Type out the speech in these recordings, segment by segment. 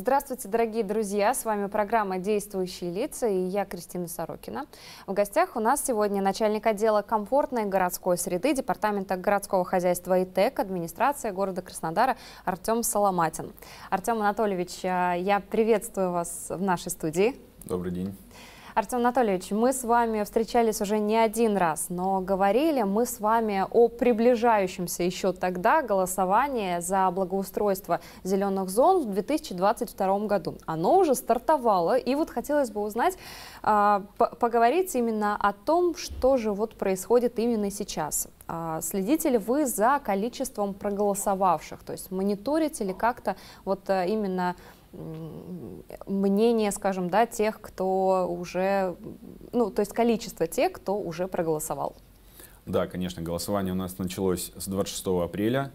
Здравствуйте, дорогие друзья! С вами программа «Действующие лица» и я, Кристина Сорокина. В гостях у нас сегодня начальник отдела комфортной городской среды Департамента городского хозяйства и ТЭК администрации города Краснодара Артем Соломатин. Артем Анатольевич, а, я приветствую вас в нашей студии. Добрый день. Артем Анатольевич, мы с вами встречались уже не один раз, но говорили мы с вами о приближающемся еще тогда голосовании за благоустройство зеленых зон в 2022 году. Оно уже стартовало, и вот хотелось бы узнать, а, поговорить именно о том, что же вот происходит именно сейчас. А, следите ли вы за количеством проголосовавших, то есть мониторите ли как-то вот э, именно мнение, скажем, да, тех, кто уже, ну, то есть количество тех, кто уже проголосовал. Да, конечно, голосование у нас началось с 26 апреля.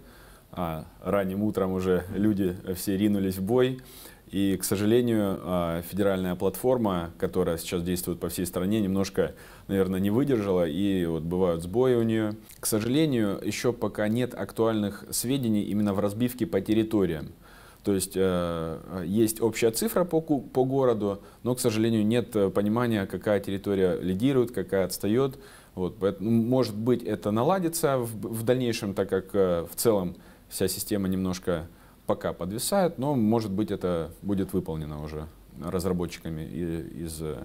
А, ранним утром уже люди все ринулись в бой. И, к сожалению, а, федеральная платформа, которая сейчас действует по всей стране, немножко, наверное, не выдержала, и вот бывают сбои у нее. К сожалению, еще пока нет актуальных сведений именно в разбивке по территориям. То есть э, э, есть общая цифра по, по городу, но, к сожалению, нет э, понимания, какая территория лидирует, какая отстает. Вот, ну, может быть, это наладится в, в дальнейшем, так как э, в целом вся система немножко пока подвисает, но, может быть, это будет выполнено уже разработчиками из э,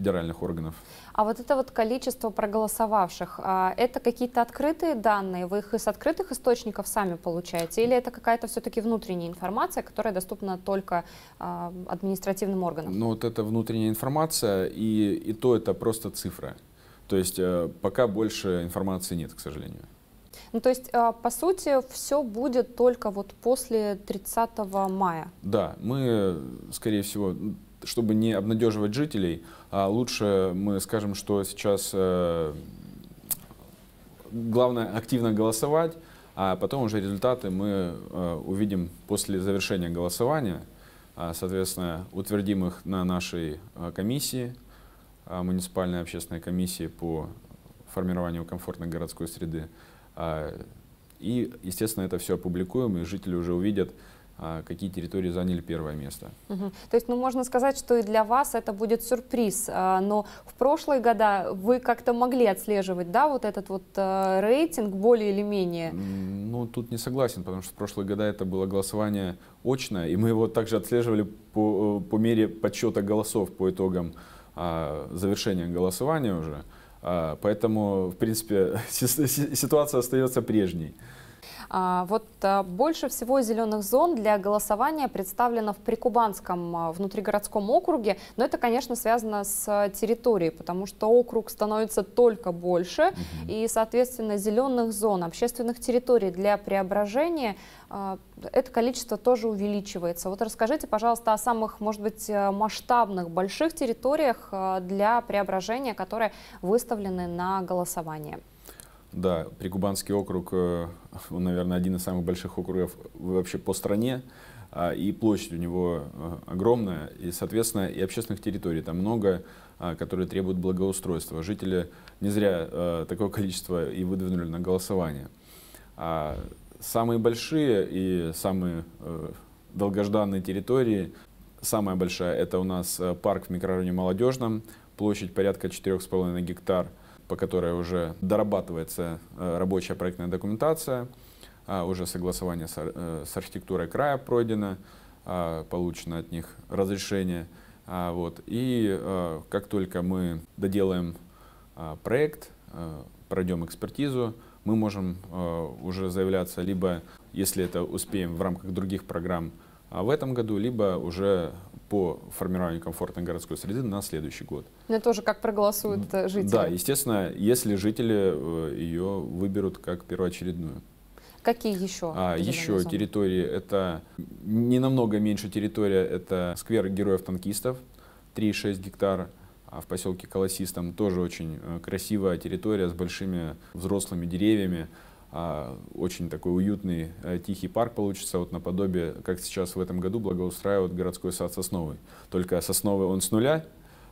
федеральных органов. А вот это вот количество проголосовавших, а, это какие-то открытые данные? Вы их из открытых источников сами получаете? Или это какая-то все-таки внутренняя информация, которая доступна только а, административным органам? Ну вот это внутренняя информация, и, и то это просто цифра. То есть э, пока больше информации нет, к сожалению. Ну, то есть, а, по сути, все будет только вот после 30 мая. Да, мы, скорее всего, чтобы не обнадеживать жителей, а лучше мы скажем, что сейчас э, главное активно голосовать, а потом уже результаты мы э, увидим после завершения голосования, а, соответственно, утвердим их на нашей э, комиссии, муниципальной общественной комиссии по формированию комфортной городской среды. А, и, естественно, это все опубликуем, и жители уже увидят, а, какие территории заняли первое место. Угу. То есть, ну, можно сказать, что и для вас это будет сюрприз, а, но в прошлые года вы как-то могли отслеживать, да, вот этот вот э, рейтинг более или менее? Ну, тут не согласен, потому что в прошлые года это было голосование очное, и мы его также отслеживали по, э, по мере подсчета голосов по итогам завершения голосования уже. А, поэтому, в принципе, ситуация остается прежней. А, вот а, больше всего зеленых зон для голосования представлено в Прикубанском а, внутригородском округе, но это, конечно, связано с территорией, потому что округ становится только больше, угу. и, соответственно, зеленых зон, общественных территорий для преображения это количество тоже увеличивается. Вот расскажите, пожалуйста, о самых, может быть, э, масштабных, больших территориях э, для преображения, которые выставлены на голосование. Да, Прикубанский округ, э, он, наверное, один из самых больших округов вообще по стране, а, и площадь у него э, огромная, и, соответственно, и общественных территорий там много, а, которые требуют благоустройства. Жители не зря э, такое количество и выдвинули на голосование. А самые большие и самые долгожданные территории, самая большая, это у нас парк в микрорайоне Молодежном, площадь порядка 4,5 гектар – по которой уже дорабатывается э, рабочая проектная документация, а, уже согласование э, с архитектурой края пройдено, а, получено от них разрешение. А, вот. И э, как только мы доделаем проект, пройдем экспертизу, мы можем уже заявляться либо, если это успеем в рамках других программ в этом году, либо уже по формированию комфортной городской среды на следующий год. Ну, это тоже как проголосуют э, жители. Да, естественно, если жители э, ее выберут как первоочередную. Какие еще? А, еще зоны? территории. Это не намного меньше территория. Это сквер героев-танкистов, 3,6 гектара. А в поселке Колосистом тоже очень э, красивая территория с большими взрослыми деревьями. А, очень такой уютный, э, тихий парк получится, вот наподобие, как сейчас в этом году благоустраивают городской сад сосновый. Только сосновый он с нуля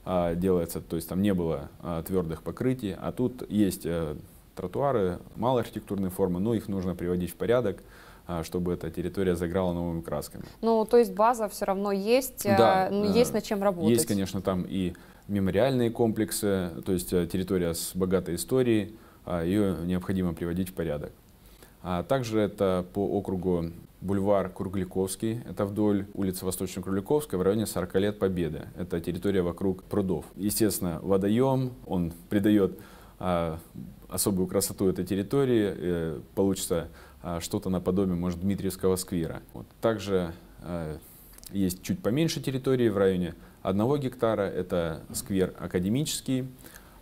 а, делается, то есть там не было а, твердых покрытий, а тут есть э, тротуары малой архитектурной формы, но их нужно приводить в порядок, чтобы эта территория заграла новыми красками. Ну, то есть база все равно есть, да, э, ну, есть над чем работать. Есть, конечно, там и мемориальные комплексы, то есть территория с богатой историей, а, ее необходимо приводить в порядок. А также это по округу бульвар Кругликовский. Это вдоль улицы Восточно-Кругликовской в районе 40 лет Победы. Это территория вокруг прудов. Естественно, водоем, он придает а, особую красоту этой территории. Э, получится а, что-то наподобие, может, Дмитриевского сквера. Вот. Также а, есть чуть поменьше территории в районе одного гектара. Это сквер академический.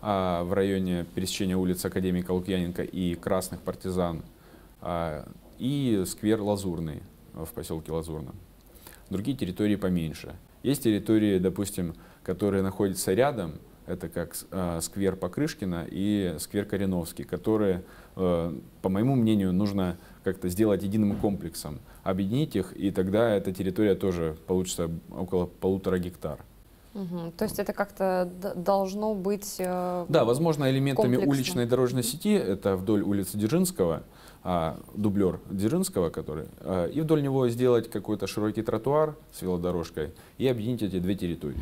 А, в районе пересечения улиц Академика Лукьяненко и Красных партизан, а, и сквер Лазурный в поселке Лазурном. Другие территории поменьше. Есть территории, допустим, которые находятся рядом, это как а, сквер Покрышкина и сквер Кореновский, которые, э, по моему мнению, нужно как-то сделать единым комплексом, объединить их, и тогда эта территория тоже получится около полутора гектар. Угу. То есть это как-то должно быть... Э, да, возможно, элементами комплексно. уличной дорожной сети, это вдоль улицы Дзержинского, а, дублер Дзержинского, который, а, и вдоль него сделать какой-то широкий тротуар с велодорожкой и объединить эти две территории.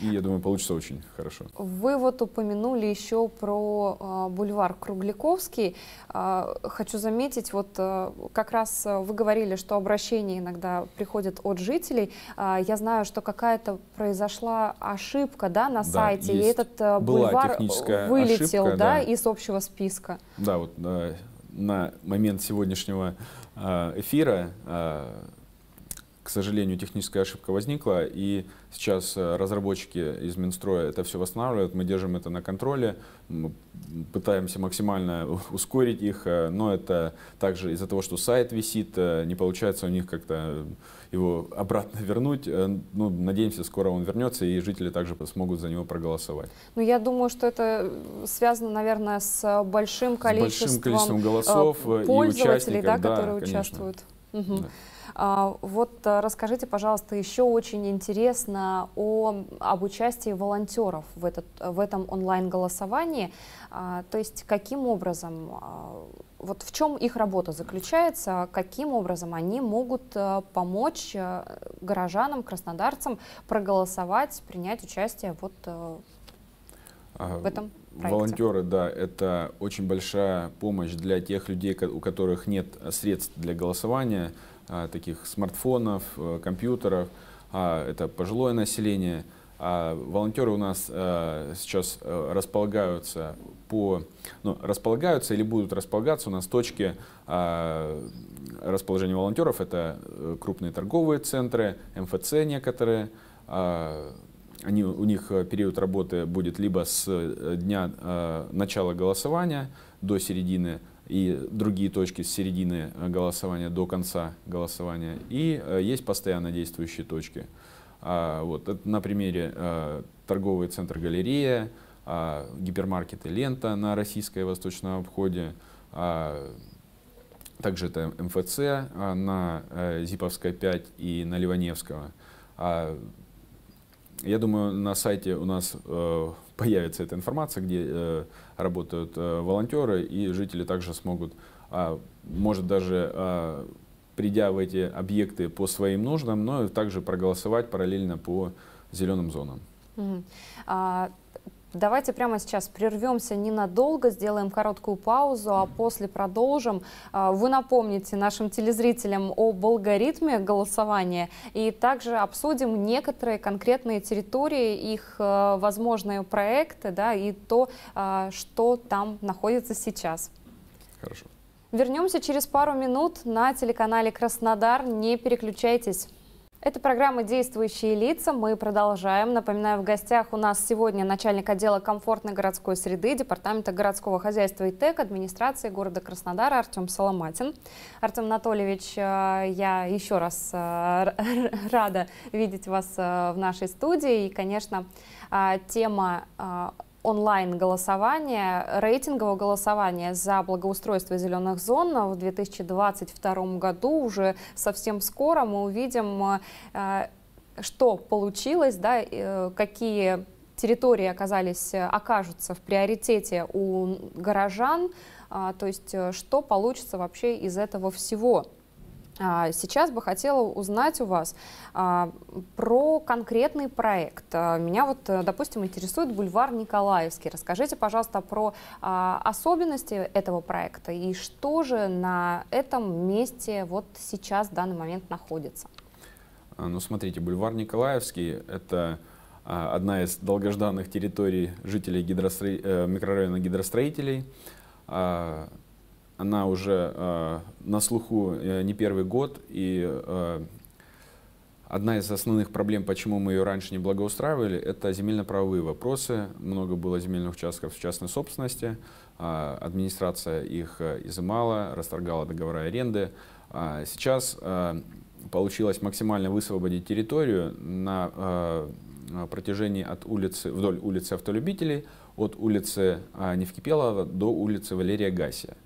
И я думаю, получится очень хорошо. Вы вот упомянули еще про а, бульвар Кругляковский. А, хочу заметить, вот а, как раз вы говорили, что обращения иногда приходят от жителей. Я знаю, что какая-то произошла ошибка да, на да, сайте, есть. и этот бульвар э, вылетел ошибка, да, да. из общего списка. Да, вот э, на момент сегодняшнего э, эфира к сожалению, техническая ошибка возникла, и сейчас э, разработчики из Минстроя это все восстанавливают, мы держим это на контроле, пытаемся максимально ускорить их, э, но это также из-за того, что сайт висит, э, не получается у них как-то его обратно вернуть. Ну, надеемся, скоро он вернется, и жители также смогут за него проголосовать. Ну, я думаю, что это связано, наверное, с большим количеством, с большим количеством голосов пользователей, и участников, да, которые да, участвуют. Угу. Да. А, вот э, расскажите, пожалуйста, еще очень интересно о, об участии волонтеров в, этот, в этом онлайн-голосовании. А, то есть каким образом, а, вот в чем их работа заключается, каким образом они могут э, помочь э, горожанам, краснодарцам проголосовать, принять участие вот в этом проекте. Волонтеры, да, это очень большая помощь для тех людей, у которых нет средств для голосования. А, таких смартфонов, э, компьютеров, а, это пожилое население. А волонтеры у нас э, сейчас э, располагаются по, ну, располагаются или будут располагаться у нас точки расположения волонтеров. Это крупные торговые центры, МФЦ некоторые. они, у них период работы будет либо с дня начала голосования до середины и другие точки с середины э, голосования до конца голосования. И э, есть постоянно действующие точки. А, вот, это на примере э, торговый центр «Галерея», а, гипермаркеты «Лента» на российской восточном обходе, а, также это МФЦ на Зиповской 5 и на Ливаневского. Я думаю, на сайте у нас э, появится эта информация, где э, работают э, волонтеры, и жители также смогут, а может даже а, придя в эти объекты по своим нуждам, но также проголосовать параллельно по зеленым зонам. Mm -hmm. uh... Давайте прямо сейчас прервемся ненадолго, сделаем короткую паузу, а после продолжим. А, вы напомните нашим телезрителям об алгоритме голосования и также обсудим некоторые конкретные территории, их э, возможные проекты да, и то, а, что там находится сейчас. Хорошо. Вернемся через пару минут на телеканале «Краснодар». Не переключайтесь. Это программа «Действующие лица». Мы продолжаем. Напоминаю, в гостях у нас сегодня начальник отдела комфортной городской среды Департамента городского хозяйства и ТЭК администрации города Краснодара Артем Соломатин. Артем Анатольевич, э, я еще раз э, рада видеть вас э, в нашей студии. И, конечно, тема онлайн-голосования, рейтингового голосования за благоустройство зеленых зон в 2022 году. Уже совсем скоро мы увидим, э, что получилось, да, э, какие территории оказались, э, окажутся в приоритете у горожан, а, то есть что получится вообще из этого всего. А, сейчас бы хотела узнать у вас а, про конкретный проект. А, меня вот, э, допустим, интересует бульвар Николаевский. Расскажите, пожалуйста, про особенности этого проекта и что же на этом месте вот сейчас, в данный момент находится. Ну, смотрите, бульвар Николаевский — это одна из долгожданных территорий жителей гидростро... Э, микрорайона гидростроителей она уже э, на слуху э, не первый год, и э, одна из основных проблем, почему мы ее раньше не благоустраивали, это земельно-правовые вопросы. Много было земельных участков в частной собственности, э, администрация их э, изымала, расторгала договора аренды. А сейчас э, получилось максимально высвободить территорию на э, протяжении от улицы, вдоль улицы автолюбителей, от улицы а, Невкипелова до улицы Валерия Гасия.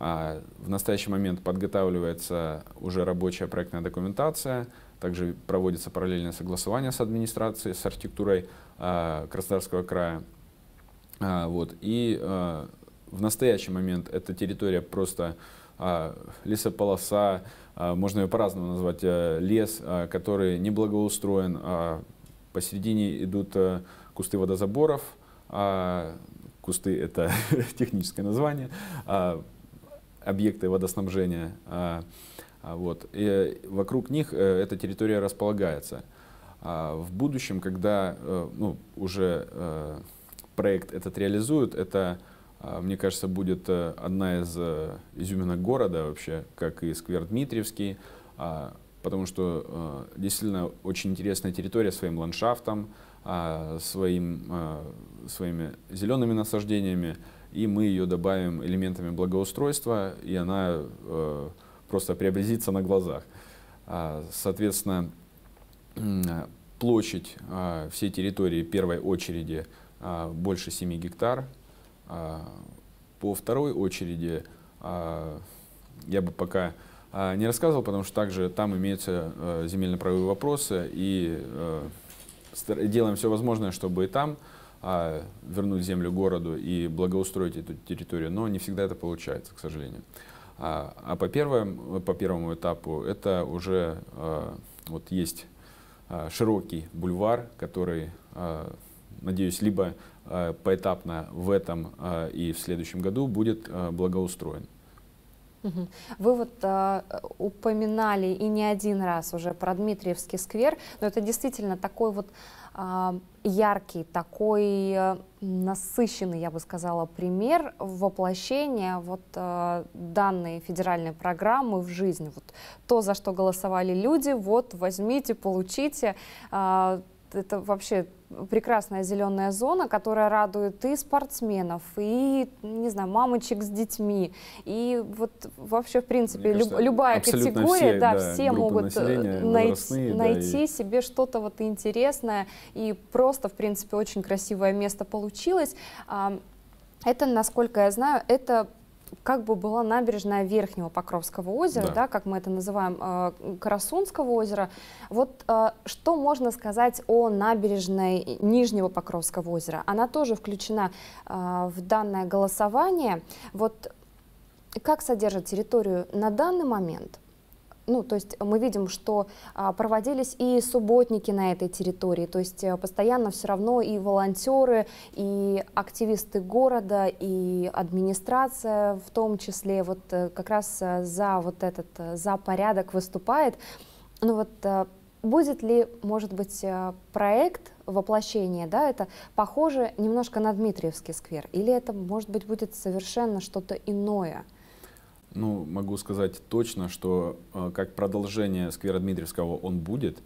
А в настоящий момент подготавливается уже рабочая проектная документация, также проводится параллельное согласование с администрацией, с архитектурой а, Краснодарского края. А, вот. И в настоящий момент эта территория просто лесополоса, можно ее по-разному назвать, э, лес, который неблагоустроен. Посередине идут э, кусты водозаборов, кусты — это техническое название, объекты водоснабжения. А, а, вот. И э, вокруг них э, эта территория располагается. А, в будущем, когда э, ну, уже проект этот реализуют, это, мне кажется, будет одна из изюминок города вообще, как и сквер Дмитриевский, потому что действительно очень интересная территория своим ландшафтом, своим, своими зелеными насаждениями и мы ее добавим элементами благоустройства, и она э, просто преобразится на глазах. А, соответственно, площадь а, всей территории первой очереди а, больше 7 гектар. по второй очереди я бы пока не рассказывал, потому что также там имеются э, земельно-правовые вопросы, и э, делаем все возможное, чтобы и там а вернуть землю городу и благоустроить эту территорию, но не всегда это получается, к сожалению. А, а по, первым, по первому этапу это уже э, вот есть э, широкий бульвар, который, э, надеюсь, либо поэтапно в этом и в следующем году будет благоустроен. Вы вот э, упоминали и не один раз уже про Дмитриевский сквер, но это действительно такой вот э, яркий, такой э, насыщенный, я бы сказала, пример воплощения вот э, данной федеральной программы в жизнь. Вот то, за что голосовали люди, вот возьмите, получите. Э, это вообще прекрасная зеленая зона, которая радует и спортсменов, и, не знаю, мамочек с детьми, и вот вообще, в принципе, кажется, любая категория, все, да, да, все могут э, найти, найти да, и... себе что-то вот интересное, и просто, в принципе, очень красивое место получилось. Это, насколько я знаю, это как бы была набережная Верхнего Покровского озера, да. Да, как мы это называем, э, Карасунского озера. Вот э, что можно сказать о набережной Нижнего Покровского озера? Она тоже включена э, в данное голосование. Вот как содержит территорию на данный момент – ну, то есть мы видим, что а, проводились и субботники на этой территории, то есть э, постоянно все равно и волонтеры, и активисты города, и администрация в том числе вот э, как раз э, за вот этот, за порядок выступает. Ну вот будет ли, может быть, проект воплощение, да, это похоже немножко на Дмитриевский сквер, или это, может быть, будет совершенно что-то иное? Ну, могу сказать точно, что э, как продолжение сквера Дмитриевского он будет,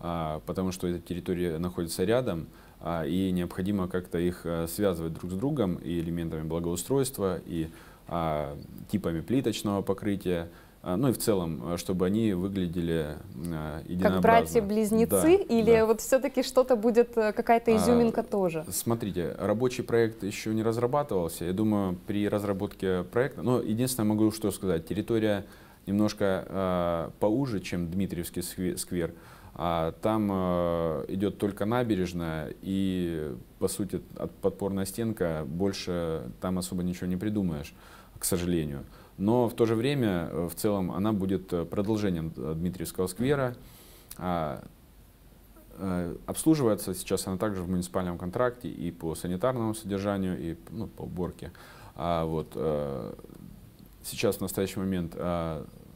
а, потому что эта территория находится рядом, а, и необходимо как-то их э, связывать друг с другом и элементами благоустройства, и а, типами плиточного покрытия, а, ну и в целом, э, чтобы они выглядели а, единообразно. Как братья-близнецы да, или да. вот все-таки что-то будет, э, какая-то а, изюминка а, тоже? Смотрите, рабочий проект еще не разрабатывался. Я думаю, при разработке проекта, ну единственное могу что сказать, территория немножко а, поуже, чем Дмитриевский сквер. А там э, идет только набережная и, по сути, от подпорная стенка больше там особо ничего не придумаешь, к сожалению. Но в то же время, э, в целом, она будет э, продолжением э, Дмитриевского сквера. А, обслуживается сейчас она также в муниципальном контракте и по санитарному содержанию, и ну, по уборке. А вот. Сейчас в настоящий момент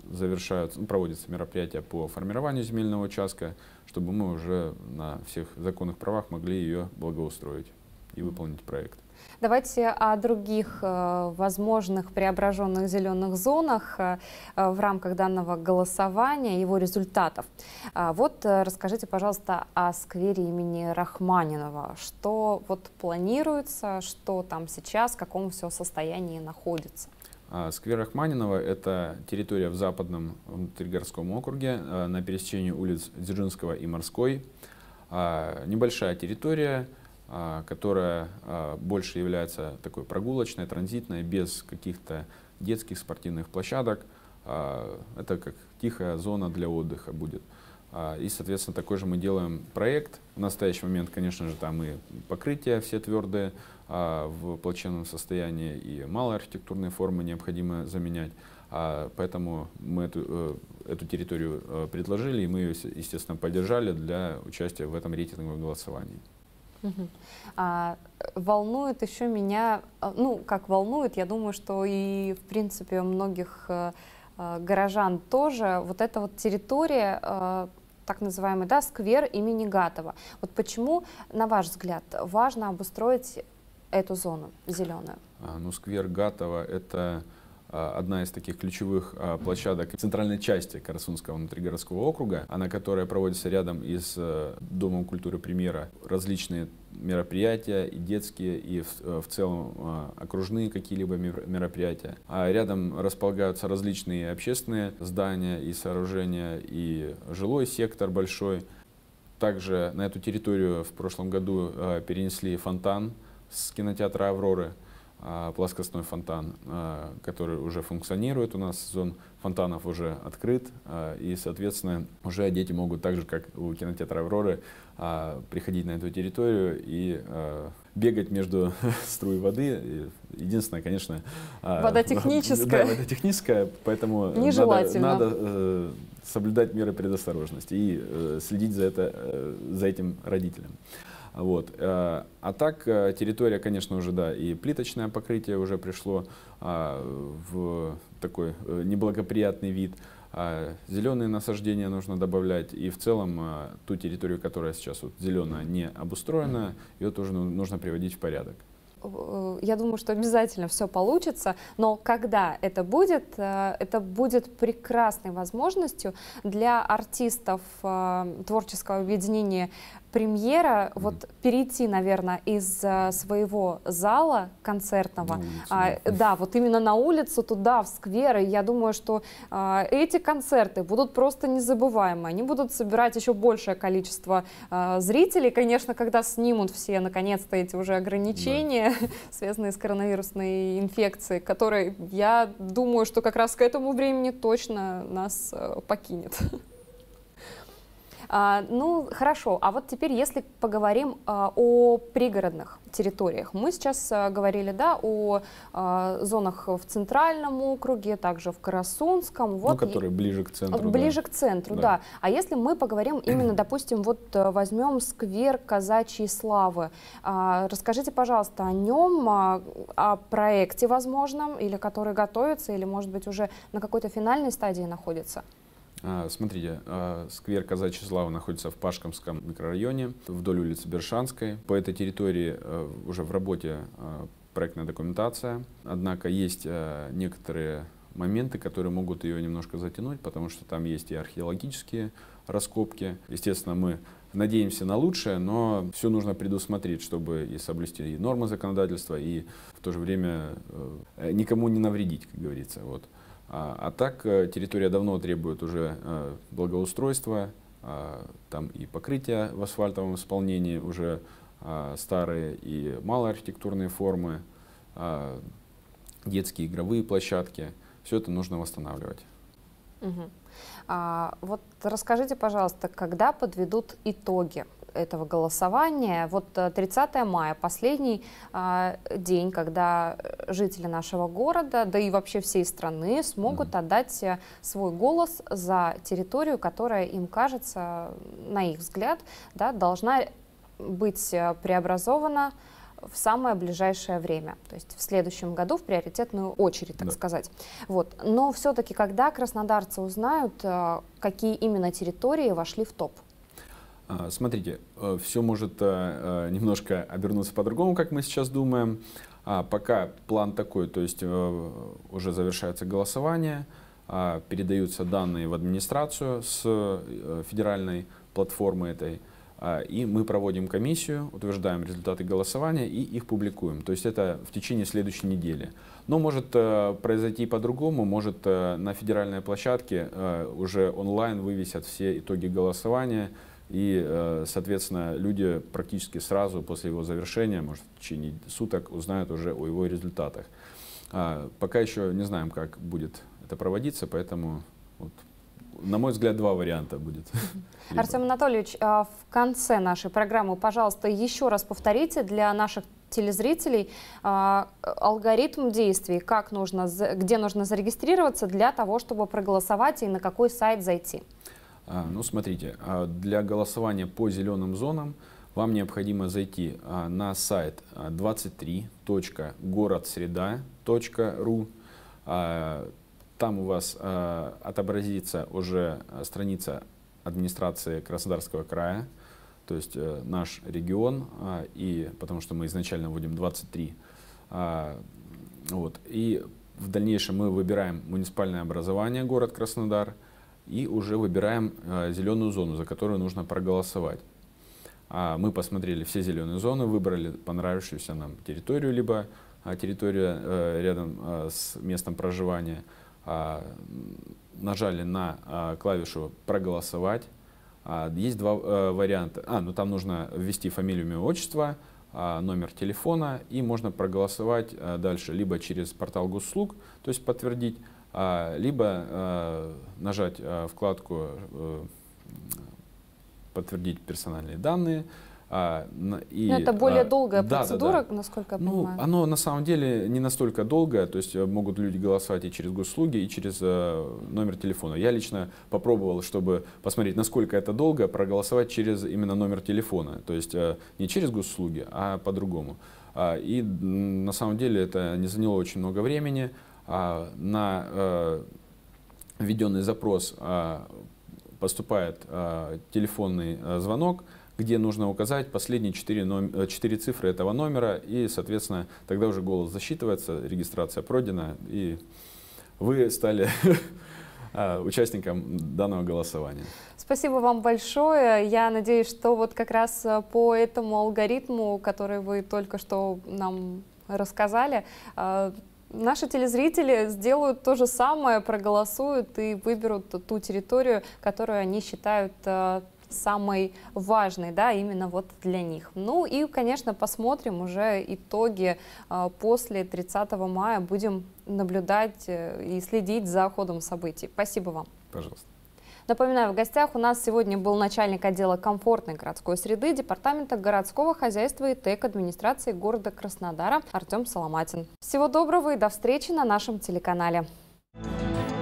завершаются, ну, проводятся мероприятия по формированию земельного участка, чтобы мы уже на всех законных правах могли ее благоустроить и выполнить проект. Давайте о других э, возможных преображенных зеленых зонах э, в рамках данного голосования, его результатов. А, вот э, расскажите, пожалуйста, о сквере имени Рахманинова. Что вот планируется, что там сейчас, в каком все состоянии находится? А, сквер Рахманинова – это территория в западном внутригородском округе на пересечении улиц Дзержинского и Морской. А, небольшая территория – а, которая а, больше является такой прогулочной, транзитной, без каких-то детских спортивных площадок. А, это как тихая зона для отдыха будет. И, соответственно, такой же мы делаем проект. В настоящий момент, конечно же, там и покрытия все твердые в плачевном состоянии, и малые архитектурные формы необходимо заменять. Поэтому мы эту, э, эту территорию э, предложили, и мы ее, естественно, поддержали для участия в этом рейтинговом голосовании. А, волнует еще меня, а, ну, как волнует, я думаю, что и, в принципе, у многих э, э, горожан тоже, вот эта вот территория, э, так называемый, да, сквер имени Гатова. Вот почему, на ваш взгляд, важно обустроить эту зону зеленую? А, ну, сквер Гатова — это а, одна из таких ключевых а, площадок центральной части Карасунского внутригородского округа, она которая проводится рядом из э, Домом культуры премьера. Различные мероприятия, и детские, и в, э, в целом а, окружные какие-либо мероприятия. А рядом располагаются различные общественные здания и сооружения, и жилой сектор большой. Также на эту территорию в прошлом году перенесли фонтан с кинотеатра «Авроры». А, плоскостной фонтан, а, который уже функционирует у нас, сезон фонтанов уже открыт, а, и, соответственно, уже дети могут так же, как у кинотеатра «Авроры», приходить на эту территорию и бегать между струй воды. Единственное, конечно... Вода техническая. Да, вода техническая, поэтому Нежелательно. надо, надо э, соблюдать меры предосторожности и э, следить за, это, э, за этим родителям. Вот. Э, а так э, территория, конечно, уже, да, и плиточное покрытие уже пришло а, в такой э, неблагоприятный вид. А Зеленые насаждения нужно добавлять. И в целом ту территорию, которая сейчас вот зеленая, не обустроена, ее тоже ну, нужно приводить в порядок я думаю, что обязательно все получится, но когда это будет, это будет прекрасной возможностью для артистов творческого объединения премьера, вот перейти, наверное, из э, своего зала концертного, а, да, вот именно на улицу, туда, в скверы, я думаю, что а, эти концерты будут просто незабываемы, они будут собирать еще большее количество а, зрителей, конечно, когда снимут все, наконец-то, эти уже ограничения, да. связанные с коронавирусной инфекцией, которые, я думаю, что как раз к этому времени точно нас э, покинет. А, ну, хорошо, а вот теперь, если поговорим а, о пригородных территориях. Мы сейчас а, говорили, да, о а, зонах в Центральном округе, также в Карасунском. Ну, вот, ну, которые ближе к центру. Ближе да. к центру, да. да. А если мы поговорим именно, допустим, вот э, возьмем сквер Казачьей Славы. А, расскажите, пожалуйста, о нем, а, о проекте возможном, или который готовится, или, может быть, уже на какой-то финальной стадии находится? А, смотрите, а, сквер Казачья Слава находится в Пашкомском микрорайоне, вдоль улицы Бершанской. По этой территории э, уже в работе э, проектная документация. Однако есть э, некоторые моменты, которые могут ее немножко затянуть, потому что там есть и археологические раскопки. Естественно, мы надеемся на лучшее, но все нужно предусмотреть, чтобы и соблюсти и нормы законодательства, и в то же время никому не навредить, как говорится. Вот. А, а так э, территория давно требует уже э, благоустройства, а, там и покрытия в асфальтовом исполнении уже а, старые и малоархитектурные формы, детские игровые площадки. Все это нужно восстанавливать. Угу. А, вот расскажите, пожалуйста, когда подведут итоги этого голосования. Вот 30 э, мая, последний э, день, когда жители нашего города, да и вообще всей страны, смогут mm-hmm. отдать э, свой голос за территорию, которая им кажется, на их взгляд, да, должна быть э, преобразована в самое ближайшее время, то есть в следующем году в приоритетную очередь, так да. сказать. Вот. Но все-таки, когда краснодарцы узнают, какие именно территории вошли в топ? А, смотрите, э, все может э, э, немножко обернуться по-другому, как мы сейчас думаем. А, пока план такой, то есть уже завершается голосование, а, передаются данные в администрацию с федеральной платформы этой, и мы проводим комиссию, утверждаем результаты голосования и их публикуем. То есть это в течение следующей недели. Но может произойти по-другому, может на федеральной площадке уже онлайн вывесят все итоги голосования, и, э, соответственно, люди практически сразу после его завершения, может, в течение суток, узнают уже о его результатах. А, пока еще не знаем, как будет это проводиться, поэтому вот на мой взгляд, два варианта будет. Артем Анатольевич, а в конце нашей программы, пожалуйста, еще раз повторите для наших телезрителей а, алгоритм действий, как нужно, где нужно зарегистрироваться для того, чтобы проголосовать и на какой сайт зайти. А, ну, смотрите, а, для голосования по зеленым зонам вам необходимо зайти а, на сайт 23.городсреда.ру. Там у вас отобразится уже страница администрации Краснодарского края, то есть э, наш регион, и, потому что мы изначально вводим 23. Вот, и в дальнейшем мы выбираем муниципальное образование город Краснодар – и уже выбираем э, зеленую зону, за которую нужно проголосовать. А, мы посмотрели все зеленые зоны, выбрали понравившуюся нам территорию, либо э, территорию э, рядом с местом проживания. А, нажали на клавишу «Проголосовать». А, есть два варианта. А, ну там нужно ввести фамилию, имя, отчество, номер телефона, и можно проголосовать дальше либо через портал госуслуг, то есть подтвердить, а, либо э, нажать э, вкладку э, «Подтвердить персональные данные», а, и, Но ну, это более а, долгая да, процедура, да, да. насколько я ну, Оно на самом деле не настолько долгое, то есть могут люди голосовать и через госуслуги, и через номер телефона. Я лично попробовал, чтобы посмотреть, насколько это долго, проголосовать через именно номер телефона, то есть не через госуслуги, а по-другому. и на самом деле это не заняло очень много времени. А, на э, введенный запрос а, поступает а, телефонный э, звонок, где нужно указать последние четыре номер, э, 4 цифры этого номера, и, соответственно, тогда уже голос засчитывается, регистрация пройдена, и вы стали участником данного голосования. Спасибо вам большое. Я надеюсь, что вот как раз по этому алгоритму, который вы только что нам рассказали, Наши телезрители сделают то же самое, проголосуют и выберут ту территорию, которую они считают э, самой важной, да, именно вот для них. Ну и, конечно, посмотрим уже итоги э, после 30 мая. Будем наблюдать э, и следить за ходом событий. Спасибо вам. Пожалуйста. Напоминаю, в гостях у нас сегодня был начальник отдела комфортной городской среды Департамента городского хозяйства и ТЭК администрации города Краснодара Артем Соломатин. Всего доброго и до встречи на нашем телеканале. Thank you.